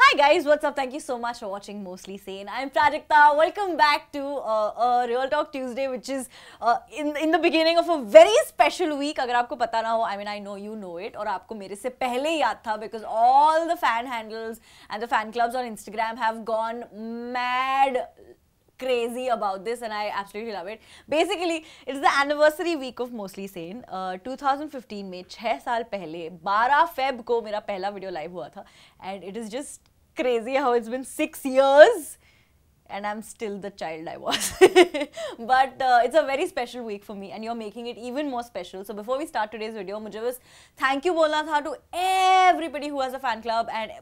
Hi guys, what's up? Thank you so much for watching Mostly Sane. I'm Prajakta. Welcome back to uh, uh, Real Talk Tuesday, which is uh, in in the beginning of a very special week. अगर आपको पता I mean I know you know it, और आपको मेरे से पहले because all the fan handles and the fan clubs on Instagram have gone mad crazy about this and I absolutely love it. Basically, it's the anniversary week of Mostly Sane. Uh, 2015 में छः साल पहले 12 Feb को मेरा पहला video and it is just crazy how it's been six years and I'm still the child I was. but uh, it's a very special week for me and you're making it even more special. So before we start today's video, I बस thank you बोलना tha to everybody who has a fan club and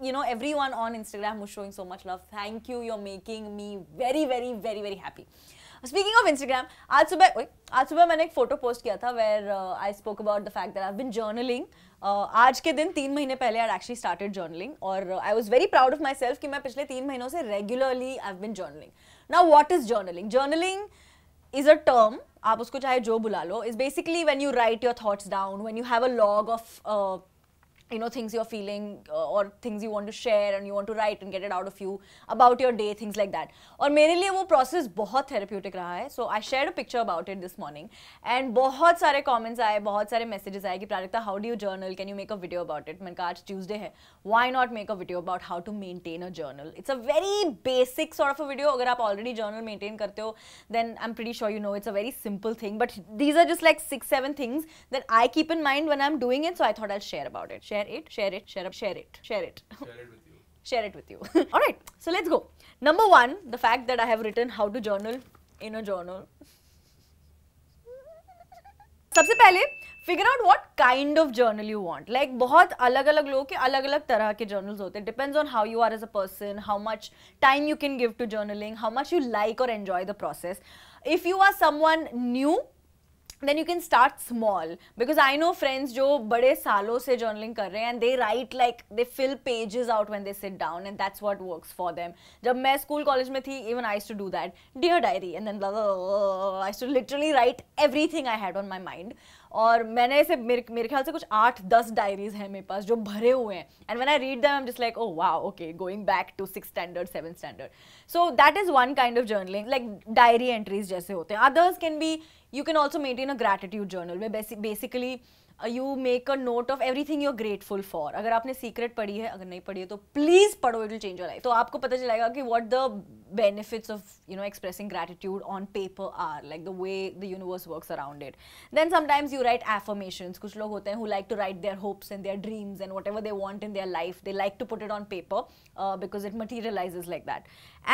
you know everyone on Instagram who's showing so much love. Thank you. You're making me very, very, very, very happy. Speaking of Instagram आज सुबह आज सुबह मैंने एक photo post किया था where I spoke about the fact that I been journaling आज के दिन तीन महीने पहले आई एक्चुअली स्टार्टेड जर्नलिंग और I was very proud of myself कि मैं पिछले तीन महीनों से regularly I been journaling now what is journaling journaling is a term आप उसको चाहे जो बुला लो is basically when you write your thoughts down when you have a log of you know things you're feeling uh, or things you want to share and you want to write and get it out of you about your day things like that और मेरे लिए वो process बहुत therapeutic रहा so I shared a picture about it this morning and बहुत सारे comments आए बहुत सारे messages आए कि Prajakta how do you journal can you make a video about it मैंने कहा आज Tuesday why not make a video about how to maintain a journal it's a very basic sort of a video अगर आप already journal maintain करते हो then I'm pretty sure you know it's a very simple thing but these are just like six seven things that I keep in mind when I'm doing it so I thought I'll share about it share share it, share it, share it, share it, share it. Share it with you. share it with you. All right, so let's go. Number one, the fact that I have written how to journal in a journal. सबसे पहले figure out what kind of journal you want like बहुत अलग अलग लोगों के अलग अलग तरह के जर्नल्स होते हैं depends on how you are as a person how much time you can give to journaling how much you like और enjoy the process if you are someone new then you can start small because I know friends जो बड़े सालों से journaling कर रहे हैं and they write like they fill pages out when they sit down and that's what works for them जब मैं school college में थी even I to do that dear diary and then I to literally write everything I had on my mind और मैंने ऐसे मेरे मेरे ख्याल से कुछ आठ दस डायरीज हैं मेरे पास जो भरे हुए हैं and when I read them I just like oh wow okay going back to six standard seven standard so that is one kind of journaling like diary entries जैसे होते हैं others can be you can also maintain a gratitude journal where basically you make a note of everything you are grateful for अगर आपने secret पढ़ी है अगर नहीं पढ़ी है तो प्लीज पढ़ो it will change your life तो आपको पता चलेगा कि what the benefits of you know expressing gratitude on paper are like the way the universe works around it then sometimes you write affirmation कुछ लोग होते हैं who like to write their hopes and their dreams and whatever they want in their life they like to put it on paper because it materialises like that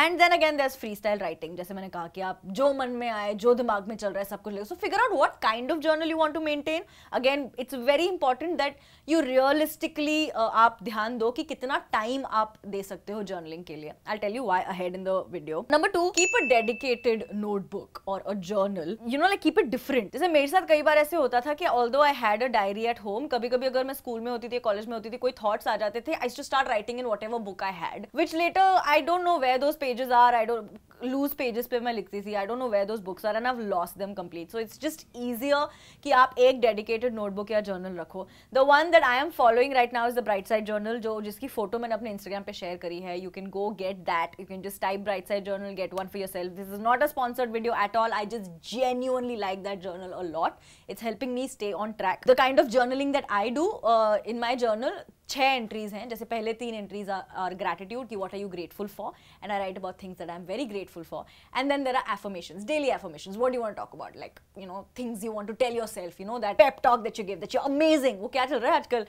and then again there freestyle writing जैसे मैंने कहा कि आप जो मन में आए जो दिमाग में चल रहा है सब कुछ ले so figure out what kind of journal you want to maintain again it's very important that you realistically आप ध्यान दो कि कितना टाइम आप दे सकते हो जर्नलिंग के लिए I tell you why ahead in the video number two keep a dedicated notebook और a journal you know like keep it different जैसे मेरे साथ कई बार ऐसे होता था कि although I had a diary at home कभी कभी अगर मैं स्कूल में होती थी कॉलेज में होती थी कोई थॉट्स आ जाते थे I to start writing in whatever book I had which later I don't know where those pages are I don't loose pages पे मैं लिखती थी I don't know where those books are and I lost them complete so it's just easier कि आप एक dedicated notebook या journal रखो the one that I am following right now is the bright side journal जो जिसकी photo मैंने अपने Instagram पे शेयर करी है you can go get that you can just type bright side journal get one for yourself this is not a sponsored video at all I just genuinely like that journal a lot it's helping me stay on track the kind of journaling that I do in my journal छह entries हैं जैसे पहले तीन entries are gratitude कि what are you grateful for and I right about things that I am very grateful for and then there are affirmation daily affirmation what you want talk about like you know things you want to tell yourself you know that pep talk that you give that you amazing वो क्या चल रहा है आजकल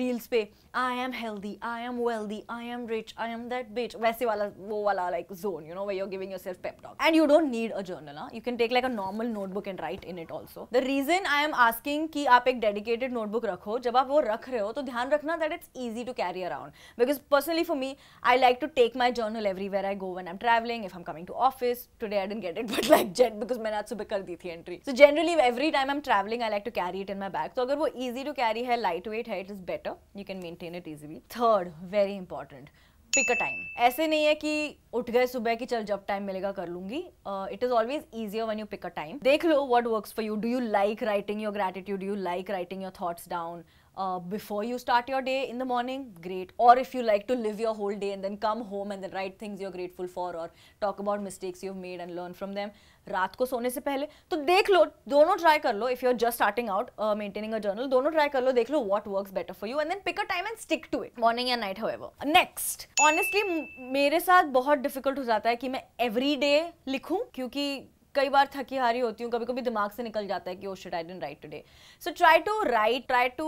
reels पे I am healthy I am wealthy I am rich I am that bitch वैसे वाला वो वाला like zone you know where you're giving yourself pep talk and you don't need a journal you can take like a normal notebook and write in it also the reason I am asking कि आप एक dedicated notebook रखो जब आप वो रख रहे हो तो ध्यान रखना that it's easy to carry around. Because personally for me, I like to take my journal everywhere I go when I'm traveling, if I'm coming to office. Today I didn't get it, but like jet because मैंने आज सुबह कर दी थी entry. So generally every time I'm traveling, I like to carry it in my bag. So अगर वो easy to carry है, lightweight है, it is better. You can maintain it easily. Third, very important. Pick a time ऐसे नहीं है कि उठ गए सुबह की चल जब टाइम मिलेगा कर लूंगी it is always easier when you pick a time देख लो what work for you do you like writing your gratitude do you like writing your thoughts down uh, before you start your day in the morning, great. Or if you like to live your whole day and then come home and then write things you're grateful for or talk about mistakes you've made and learn from them. रात को सोने से पहले तो देख लो दोनों try कर लो if you are just starting out maintaining a journal दोनों ट्राई कर लो देख लो what works better for you and then pick a time and stick to it morning या नाइट हाउएवर नेक्स्ट ऑनेस्टली मेरे साथ बहुत डिफिकल्ट हो जाता है कि मैं एवरी डे लिखूं क्योंकि कई बार थकी हारी होती हूँ कभी कभी दिमाग से निकल जाता है कि oh shit I didn't write today so try to write try to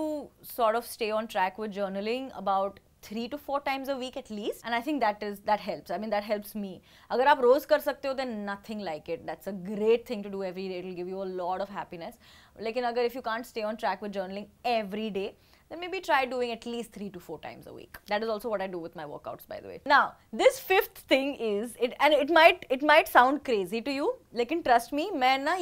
sort of stay on track with journaling about three to four times a week at least and I think that is that helps I mean that helps me अगर आप रोज कर सकते हो then nothing like it that's a great thing to do every day it will give you a lot of happiness लेकिन अगर if you can't stay on track with journaling every day then maybe try doing at least three to four times a week. That is also what I do with my workouts, by the way. Now, this fifth thing is it, and it might it might sound crazy to you, लेकिन trust me, I na.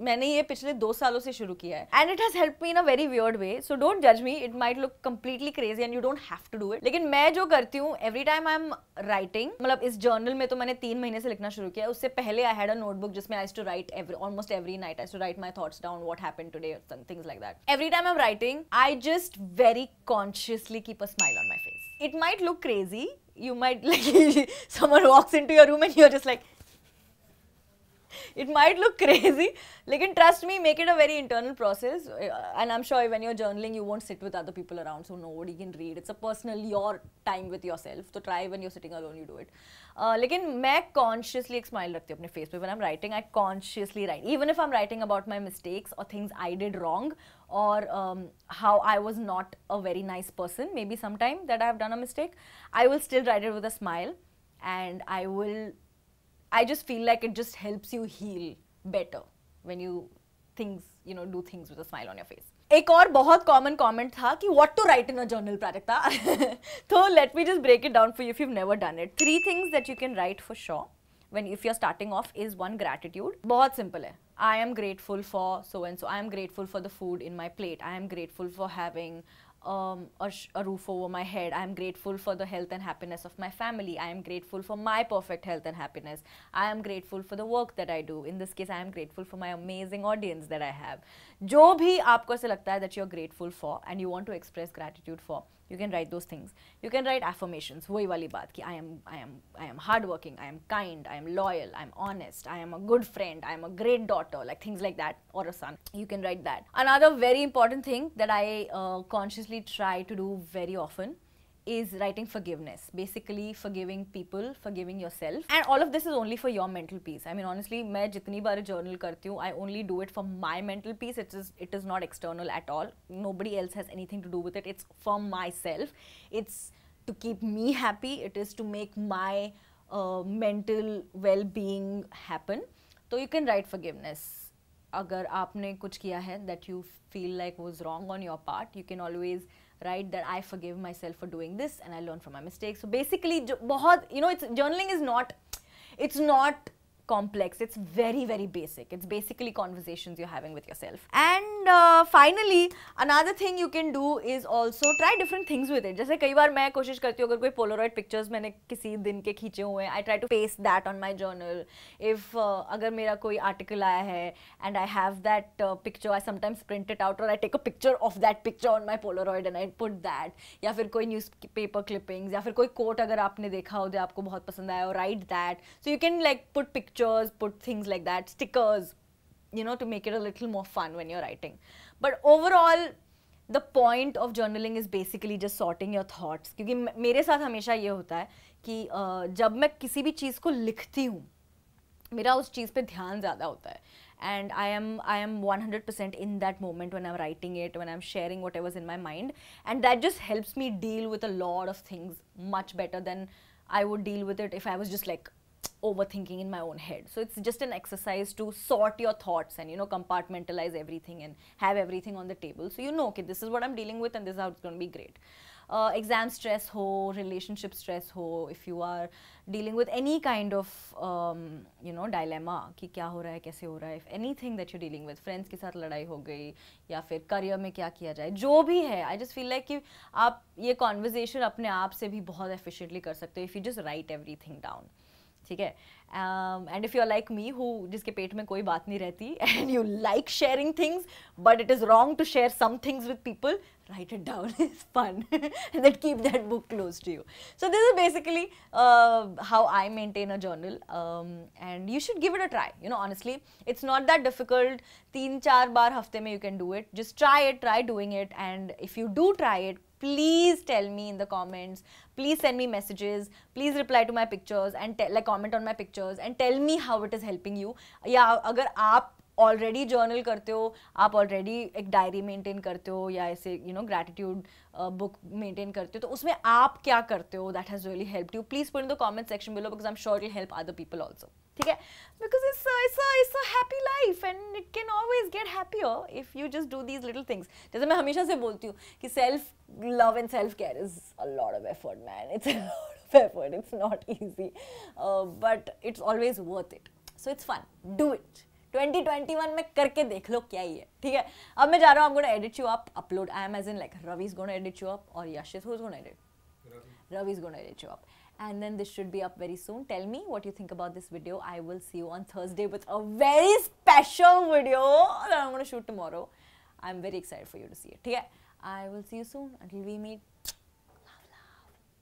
मैंने ये पिछले दो सालों से शुरू किया है and it has help me in a very weird way so don't जज me it might look completely crazy and you don't have to do it लेकिन मैं जो करती हूँ every time I am writing मतलब इस जर्नल में तो मैंने तीन महीने से लिखना शुरू किया उससे पहले आई हैड अ नोटबुक जिसमें I to write every almost every night I to write my thoughts down what happen today things like that every time I am writing I just very consciously keep a smile on my face it it might look crazy you might like someone walks into your room and you're just like it might look crazy lekin trust me make it a very internal process and i'm sure when you're journaling you won't sit with other people around so nobody can read it's a personal your time with yourself so try when you're sitting alone you do it uh, लेकिन मैं consciously एक smile रखती हूँ अपने face पे when I am writing I consciously write even if I am writing about my mistakes और things I did wrong or um, how I was not a very nice person, maybe sometime that I have done a mistake, I will still write it with a smile and I will I just feel like it just helps you heal better when you things you know do things with a smile on your face. एक और बहुत common comment था कि what to write in a So let me just break it down for you. If you've never done it, three things that you can write for sure when if you're starting off is one gratitude बहुत simple है I am grateful for so and so I am grateful for the food in my plate I am grateful for having um, a, a, roof over my head. I am grateful for the health and happiness of my family. I am grateful for my perfect health and happiness. I am grateful for the work that I do. In this case, I am grateful for my amazing audience that I have. जो भी आपको ऐसे लगता है that you are grateful for and you want to express gratitude for you can write those things you can write affirmations वही वाली बात कि I am I am I am hardworking I am kind I am loyal I am honest I am a good friend I am a great daughter like things like that or a son you can write that another very important thing that I uh, consciously try to do very often is writing forgiveness basically forgiving people forgiving yourself and all of this is only for your mental peace i mean honestly main jitni bar journal karti hu, i only do it for my mental peace it is it is not external at all nobody else has anything to do with it it's for myself it's to keep me happy it is to make my uh, mental well being happen so you can write forgiveness agar आपने kuch किया है that you feel like was wrong on your part you can always right that i forgive myself for doing this and i learn from my mistakes so basically you know it's journaling is not it's not complex it's very very basic it's basically conversations you're having with yourself and and finally another thing you can do is also try different things with it जैसे कई बार मैं कोशिश करती हूँ अगर कोई पोलोरॉइड pictures मैंने किसी दिन के खींचे हुए हैं I try to face that on my journal if अगर मेरा कोई आर्टिकल आया है and I have that picture I sometimes print it out और I take a picture of that picture on my polaroid and I put that या फिर कोई news paper clippings या फिर कोई कोट अगर आपने देखा हो जो आपको बहुत पसंद आया हो write that so you can like put pictures put things like that stickers you know, to make it a little more fun when you're writing. But overall, the point of journaling is basically just sorting your thoughts. Because मेरे साथ हमेशा ये होता है कि uh, जब मैं किसी भी चीज़ को लिखती हूँ मेरा उस चीज़ and I am I am 100% in that moment when I'm writing it, when I'm sharing whatever's in my mind, and that just helps me deal with a lot of things much better than I would deal with it if I was just like overthinking in my own head. So it's just an exercise to sort your thoughts and you know compartmentalize everything and have everything on the table. So you know, okay, this is what I'm dealing with and this is how it's going to be great. Uh, exam stress ho, relationship stress ho, if you are dealing with any kind of um, you know dilemma कि क्या हो रहा है कैसे हो रहा है if anything that you're dealing with friends के साथ लड़ाई हो गई या फिर career में क्या किया जाए जो भी है I just feel like कि आप ये conversation अपने आप से भी बहुत efficiently कर सकते हो if you just write everything down. ठीक है and if you like me who जिसके पेट में कोई बात नहीं रहती and you like sharing things but it is wrong to share some things with people write it down is fun that keep that book close to you so this is basically how I maintain a journal and you should give it a try you know honestly it's not that difficult तीन चार बार हफ्ते में you can do it just try it try doing it and if you do try it please tell me in the comments please send me messages please reply to my pictures and like comment on my pictures and tell me how it is helping you yeah agar aap already journal करते हो आप already एक diary maintain करते हो या ऐसे you know gratitude book maintain करते हो तो उसमें आप क्या करते हो that has really help you please put in the comment section below because I am sure you help other people also ठीक है because it's it's it's a happy life and it can always get happy if you just do these little things जैसे मैं हमेशा से बोलती हूँ कि self love and self care is a lot of effort man it's of effort it's not easy but it's always worth it so it's fun do it 2021 में करके देख लो क्या ही है ठीक है अब मैं जा रहा हूँ आप edit you up upload I am as in like Ravi is gonna edit you up और Yash is gonna edit Ravi is gonna edit you up and then this should be up very soon tell me what you think about this video I will see you on Thursday with a very special video shoot tomorrow I am very excited for you to see it ठीक है आई will see you soon until we meet